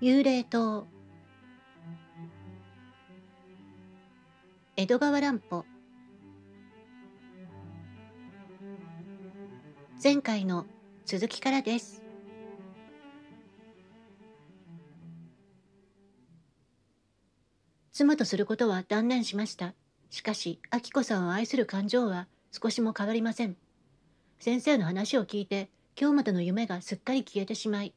幽霊島江戸川乱歩前回の続きからです妻とすることは断念しましたしかし明子さんを愛する感情は少しも変わりません先生の話を聞いて京本の夢がすっかり消えてしまい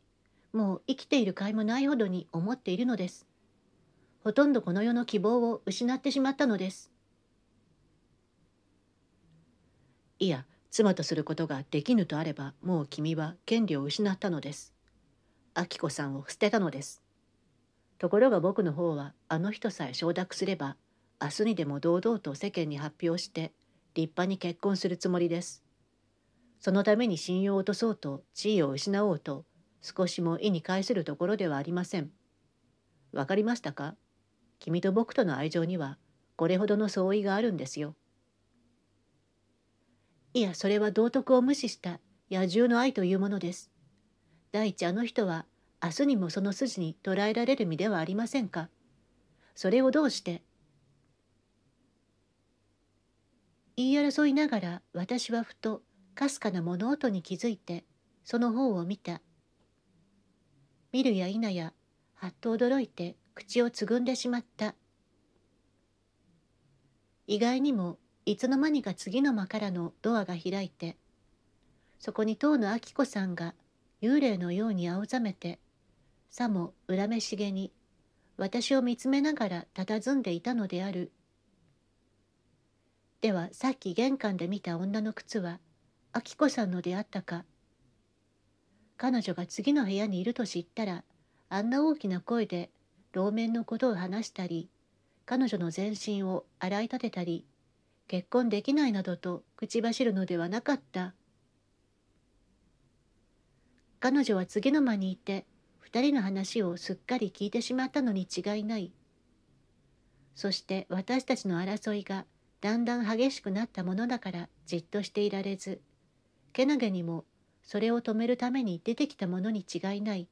もう生きている甲斐もないほどに思っているのです。ほとんどこの世の希望を失ってしまったのです。いや、妻とすることができぬとあれば、もう君は権利を失ったのです。明子さんを捨てたのです。ところが僕の方は、あの人さえ承諾すれば、明日にでも堂々と世間に発表して、立派に結婚するつもりです。そのために信用を落とそうと、地位を失おうと、少しも意に介するところではありません。わかりましたか君と僕との愛情にはこれほどの相違があるんですよ。いや、それは道徳を無視した野獣の愛というものです。第一、あの人は明日にもその筋に捉えられる身ではありませんか。それをどうして言い争いながら私はふとかすかな物音に気づいてその方を見た見るや否やはっと驚いて口をつぐんでしまった意外にもいつの間にか次の間からのドアが開いてそこに当の明子さんが幽霊のように青ざめてさも恨めしげに私を見つめながら佇んでいたのであるではさっき玄関で見た女の靴は明子さんのであったか彼女が次の部屋にいると知ったらあんな大きな声で老面のことを話したり彼女の全身を洗い立てたり結婚できないなどと口走るのではなかった彼女は次の間にいて2人の話をすっかり聞いてしまったのに違いないそして私たちの争いがだんだん激しくなったものだからじっとしていられずけなげにもそれを止めるために出てきたものに違いない。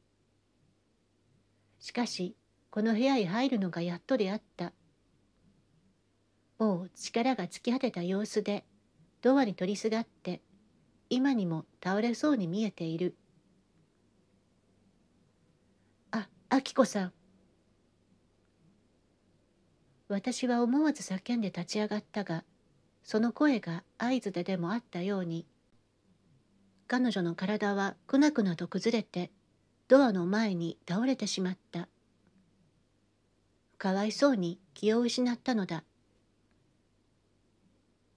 しかし、この部屋へ入るのがやっとであった。もう力が突き果てた様子で、ドアに取りすがって、今にも倒れそうに見えている。あ、あきこさん。私は思わず叫んで立ち上がったが、その声が合図ででもあったように、彼女の体はくなくなと崩れてドアの前に倒れてしまったかわいそうに気を失ったのだ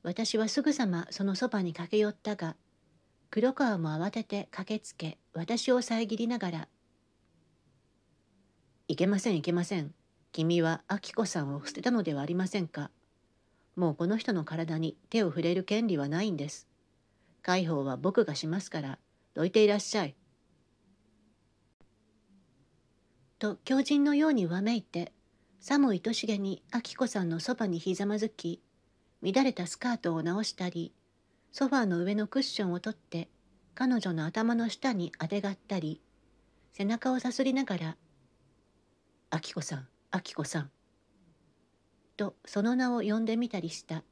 私はすぐさまそのそばに駆け寄ったが黒川も慌てて駆けつけ私を遮りながら「いけませんいけません君は明子さんを捨てたのではありませんかもうこの人の体に手を触れる権利はないんです介抱は僕がしますから、どいていらっしゃい。と狂人のようにわめいて、さも愛しげに明子さんのそばにひざまずき、乱れたスカートを直したり、ソファーの上のクッションを取って彼女の頭の下にあてがったり、背中をさすりながら、あきこさん、あきこさん、とその名を呼んでみたりした。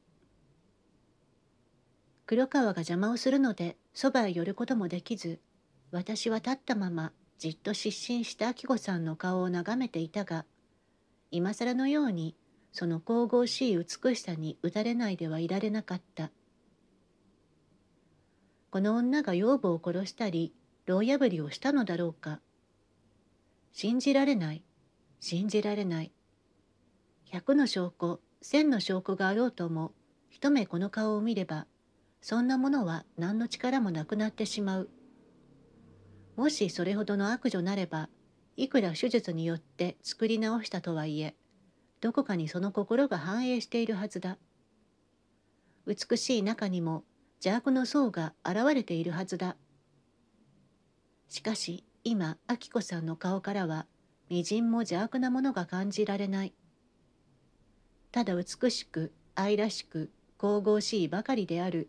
黒川が邪魔をするのでそばへ寄ることもできず私は立ったままじっと失神した明子さんの顔を眺めていたが今更のようにその神々しい美しさに打たれないではいられなかったこの女が養母を殺したり牢破りをしたのだろうか信じられない信じられない百の証拠千の証拠があろうとも一目この顔を見ればそんなものは何の力もなくなってしまう。もしそれほどの悪女なれば、いくら手術によって作り直したとはいえ、どこかにその心が反映しているはずだ。美しい中にも邪悪の層が現れているはずだ。しかし今、明子さんの顔からは、みじんも邪悪なものが感じられない。ただ美しく、愛らしく、神々しいばかりである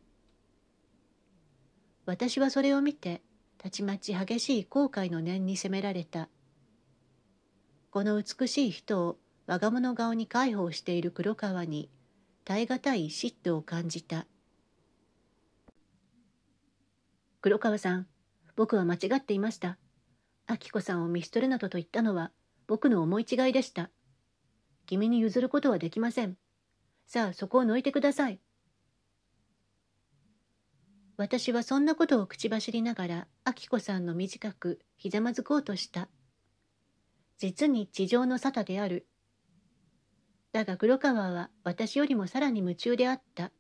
私はそれを見てたちまち激しい後悔の念に責められたこの美しい人を我が物顔に介抱している黒川に耐え難い嫉妬を感じた黒川さん僕は間違っていました明子さんを見捨てるなどと言ったのは僕の思い違いでした君に譲ることはできませんさあそこを抜いてください私はそんなことを口走りながら、明子さんの短くひざまずこうとした。実に地上の沙汰である。だが黒川は私よりもさらに夢中であった。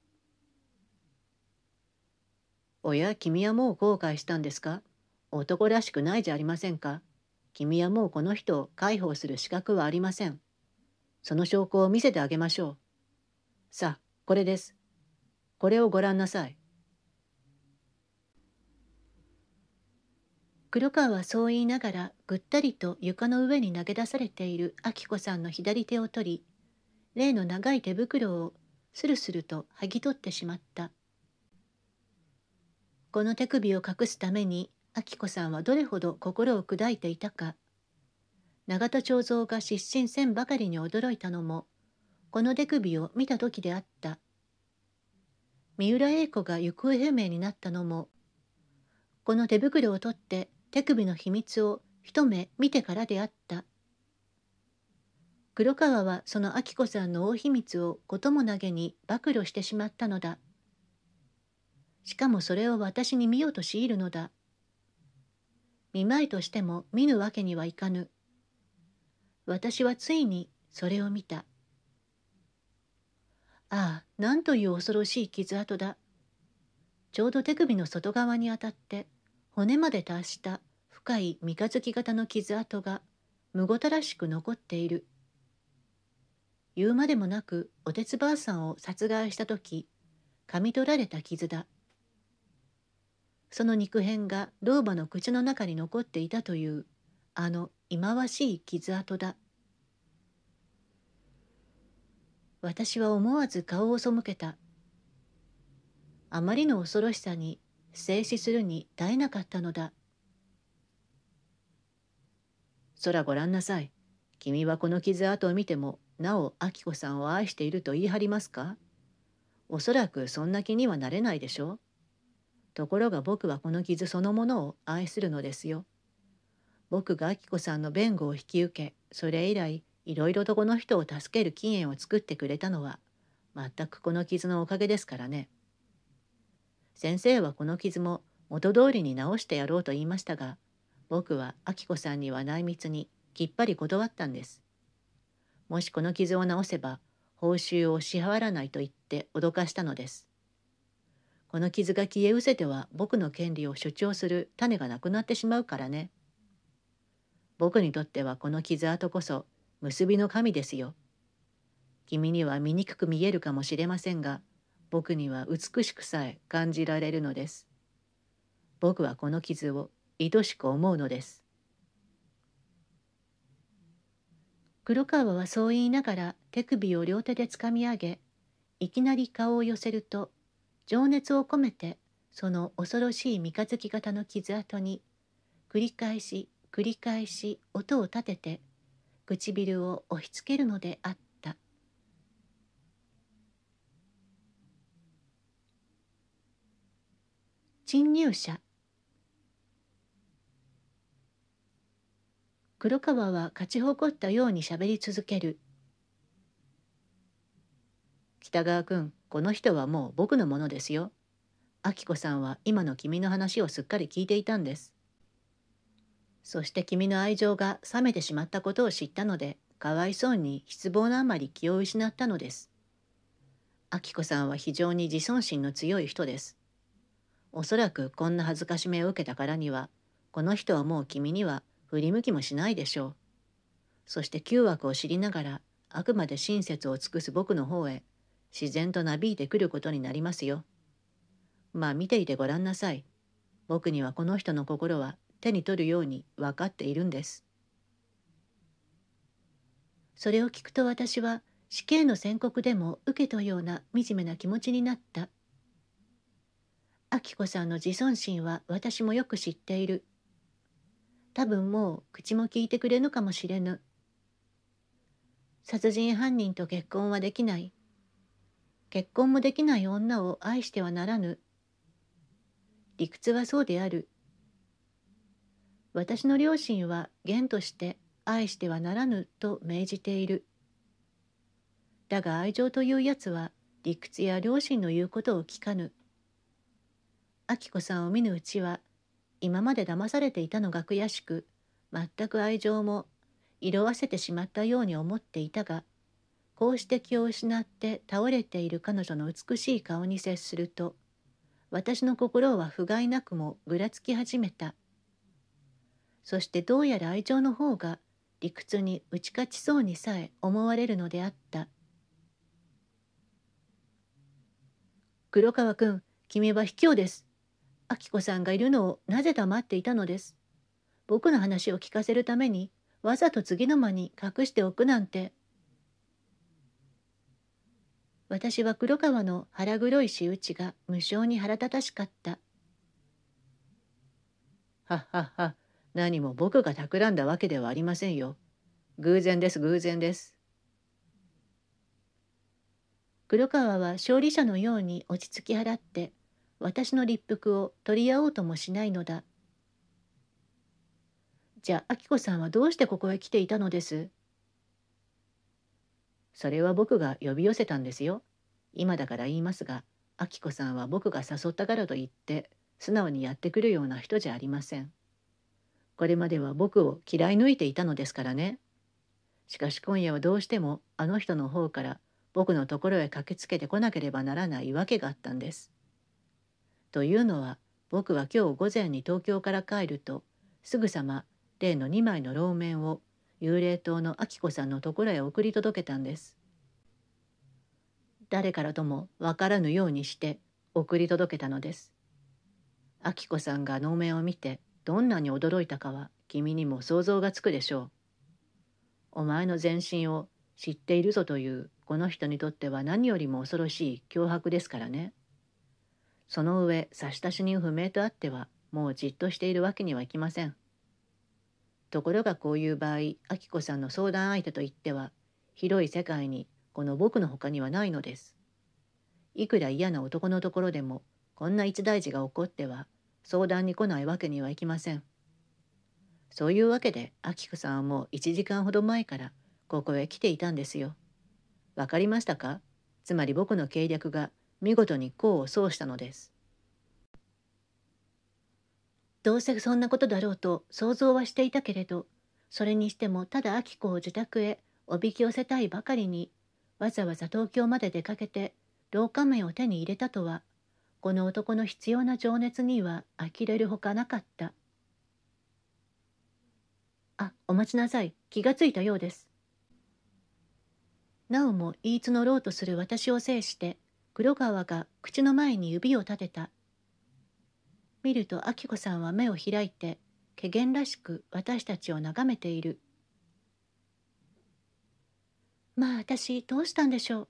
おや、君はもう後悔したんですか男らしくないじゃありませんか君はもうこの人を介抱する資格はありません。その証拠を見せてあげましょう。さあ、これです。これをご覧なさい。黒川はそう言いながらぐったりと床の上に投げ出されている明子さんの左手を取り例の長い手袋をスルスルと剥ぎ取ってしまったこの手首を隠すために明子さんはどれほど心を砕いていたか永田長蔵が失神せんばかりに驚いたのもこの手首を見た時であった三浦英子が行方不明になったのもこの手袋を取って手首の秘密を一目見てからであった黒川はその明子さんの大秘密をこともなげに暴露してしまったのだしかもそれを私に見ようと強いるのだ見舞いとしても見ぬわけにはいかぬ私はついにそれを見たああなんという恐ろしい傷跡だちょうど手首の外側にあたって骨まで達した深い三日月型の傷跡がむごたらしく残っている言うまでもなくおてつばあさんを殺害した時噛み取られた傷だその肉片が老婆の口の中に残っていたというあの忌まわしい傷跡だ私は思わず顔を背けたあまりの恐ろしさに静止するに耐えなかったのだ。空ご覧なさい。君はこの傷跡を見ても、なお明子さんを愛していると言い張りますかおそらくそんな気にはなれないでしょう。ところが僕はこの傷そのものを愛するのですよ。僕が明子さんの弁護を引き受け、それ以来、いろいろとこの人を助ける期限を作ってくれたのは、全くこの傷のおかげですからね。先生はこの傷も元通りに直してやろうと言いましたが、僕は明子さんには内密にきっぱり断ったんです。もしこの傷を治せば、報酬を支払わないと言って脅かしたのです。この傷が消え失せては僕の権利を主張する種がなくなってしまうからね。僕にとってはこの傷跡こそ結びの神ですよ。君には醜く見えるかもしれませんが、僕には美しくさえ感じられるのです。僕はこの傷を愛しく思うのです。黒川はそう言いながら手首を両手でつかみ上げ、いきなり顔を寄せると、情熱を込めてその恐ろしい三日月型の傷跡に、繰り返し繰り返し音を立てて、唇を押し付けるのであった。侵入者黒川は勝ち誇ったように喋り続ける北川君この人はもう僕のものですよ明子さんは今の君の話をすっかり聞いていたんですそして君の愛情が冷めてしまったことを知ったのでかわいそうに失望のあまり気を失ったのです明子さんは非常に自尊心の強い人ですおそらくこんな恥ずかしめを受けたからには、この人はもう君には振り向きもしないでしょう。そして旧枠を知りながら、あくまで親切を尽くす僕の方へ、自然となびいてくることになりますよ。まあ見ていてごらんなさい。僕にはこの人の心は手に取るように分かっているんです。それを聞くと私は死刑の宣告でも受けたような惨めな気持ちになった明子さんの自尊心は私もよく知っている。多分もう口も聞いてくれぬかもしれぬ。殺人犯人と結婚はできない。結婚もできない女を愛してはならぬ。理屈はそうである。私の両親は元として愛してはならぬと命じている。だが愛情というやつは理屈や両親の言うことを聞かぬ。明子さんを見ぬうちは今まで騙されていたのが悔しく全く愛情も色あせてしまったように思っていたがこうして気を失って倒れている彼女の美しい顔に接すると私の心は不甲斐なくもぐらつき始めたそしてどうやら愛情の方が理屈に打ち勝ちそうにさえ思われるのであった黒川君君は卑怯です明子さんがいるのをなぜ黙っていたのです。僕の話を聞かせるためにわざと次の間に隠しておくなんて。私は黒川の腹黒い仕打ちが無性に腹立たしかった。はっはっは、何も僕が企んだわけではありませんよ。偶然です、偶然です。黒川は勝利者のように落ち着き払って私の立腹を取り合おうともしないのだ。じゃあ明子さんはどうしてここへ来ていたのですそれは僕が呼び寄せたんですよ。今だから言いますが、明子さんは僕が誘ったからと言って、素直にやってくるような人じゃありません。これまでは僕を嫌い抜いていたのですからね。しかし今夜はどうしてもあの人の方から僕のところへ駆けつけてこなければならないわけがあったんです。というのは僕は今日午前に東京から帰るとすぐさま例の2枚の老面を幽霊島の明子さんのところへ送り届けたんです。誰からともわからぬようにして送り届けたのです。明子さんが能面を見てどんなに驚いたかは君にも想像がつくでしょう。お前の全身を知っているぞというこの人にとっては何よりも恐ろしい脅迫ですからね。その上差出人不明とあってはもうじっとしているわけにはいきませんところがこういう場合明子さんの相談相手といっては広い世界にこの僕のほかにはないのですいくら嫌な男のところでもこんな一大事が起こっては相談に来ないわけにはいきませんそういうわけで明子さんはもう1時間ほど前からここへ来ていたんですよわかりましたかつまり僕の計略が見事に功を奏したのです。どうせそんなことだろうと想像はしていたけれど、それにしてもただ明子を自宅へおびき寄せたいばかりに、わざわざ東京まで出かけて廊下面を手に入れたとは、この男の必要な情熱には呆れるほかなかった。あ、お待ちなさい。気がついたようです。なおも言いつ募ろうとする私を制して、黒川が口の前に指を立てた。見ると明子さんは目を開いて、怪げらしく私たちを眺めている。まあ私どうしたんでしょう。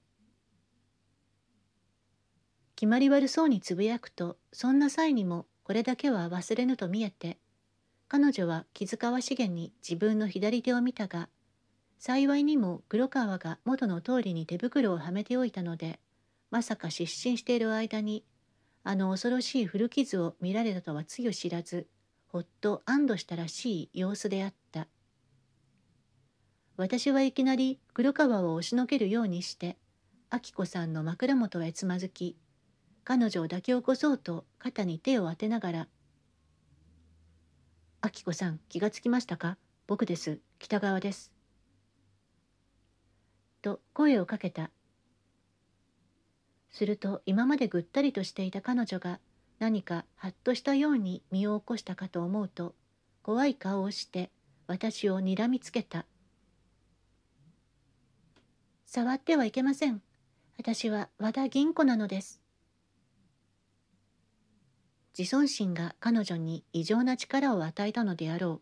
決まり悪そうにつぶやくと、そんな際にもこれだけは忘れぬと見えて、彼女は気遣わしげに自分の左手を見たが、幸いにも黒川が元の通りに手袋をはめておいたので、まさか失神している間にあの恐ろしい古傷を見られたとはつゆ知らずほっと安堵したらしい様子であった私はいきなり黒川を押しのけるようにして明子さんの枕元へつまずき彼女を抱き起こそうと肩に手を当てながら「明子さん気がつきましたか僕です北川です」と声をかけたすると今までぐったりとしていた彼女が何かハッとしたように身を起こしたかと思うと怖い顔をして私をにらみつけた「触ってはいけません私は和田銀子なのです」自尊心が彼女に異常な力を与えたのであろう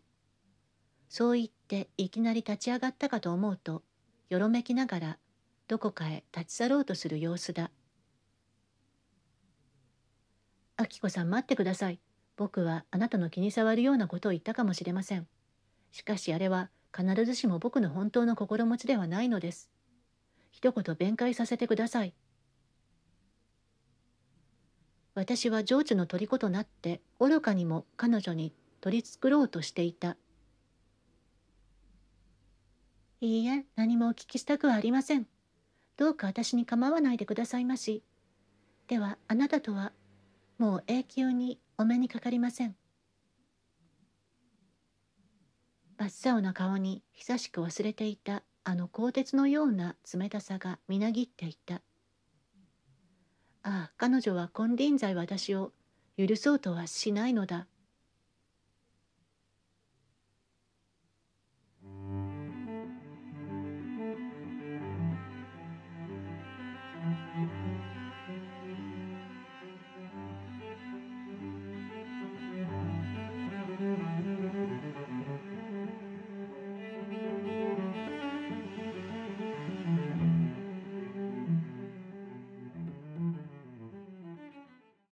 そう言っていきなり立ち上がったかと思うとよろめきながらどこかへ立ち去ろうとする様子だ明子さん待ってください。僕はあなたの気に障るようなことを言ったかもしれません。しかしあれは必ずしも僕の本当の心持ちではないのです。一言弁解させてください。私は情緒の虜となって愚かにも彼女に取り繕ろうとしていた。いいえ、何もお聞きしたくはありません。どうか私に構わないでくださいまし。では、あなたとはもう永久にお目にかかりません真っ青な顔に久しく忘れていたあの鋼鉄のような冷たさがみなぎっていたああ彼女は金輪際私を許そうとはしないのだ